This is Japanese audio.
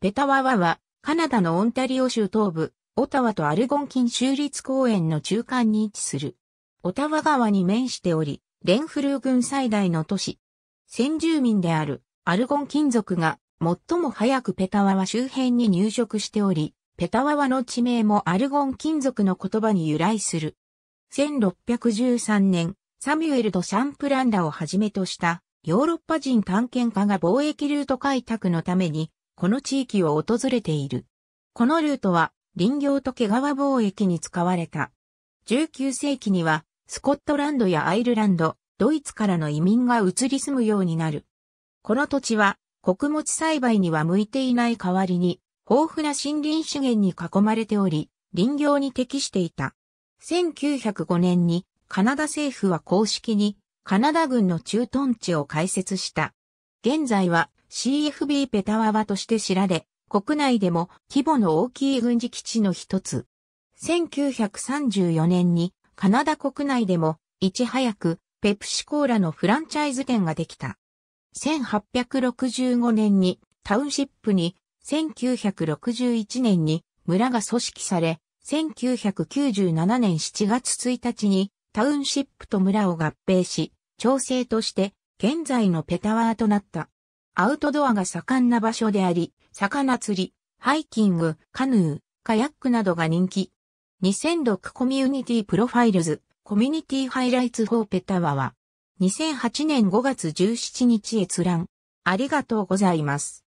ペタワワは、カナダのオンタリオ州東部、オタワとアルゴンキン州立公園の中間に位置する。オタワ川に面しており、レンフルー郡最大の都市。先住民であるアルゴン金属が最も早くペタワワ周辺に入植しており、ペタワワの地名もアルゴン金属の言葉に由来する。1613年、サミュエル・ド・シャンプランダをはじめとしたヨーロッパ人探検家が貿易ルート開拓のためにこの地域を訪れている。このルートは林業と毛皮貿易に使われた。19世紀にはスコットランドやアイルランド、ドイツからの移民が移り住むようになる。この土地は穀物栽培には向いていない代わりに豊富な森林資源に囲まれており、林業に適していた。1905年にカナダ政府は公式にカナダ軍の駐屯地を開設した。現在は CFB ペタワワとして知られ、国内でも規模の大きい軍事基地の一つ。1934年にカナダ国内でもいち早くペプシコーラのフランチャイズ店ができた。1865年にタウンシップに、1961年に村が組織され、1997年7月1日にタウンシップと村を合併し、調整として現在のペタワーとなった。アウトドアが盛んな場所であり、魚釣り、ハイキング、カヌー、カヤックなどが人気。2006コミュニティプロファイルズ、コミュニティハイライツ4ーペタワは、2008年5月17日閲覧。ありがとうございます。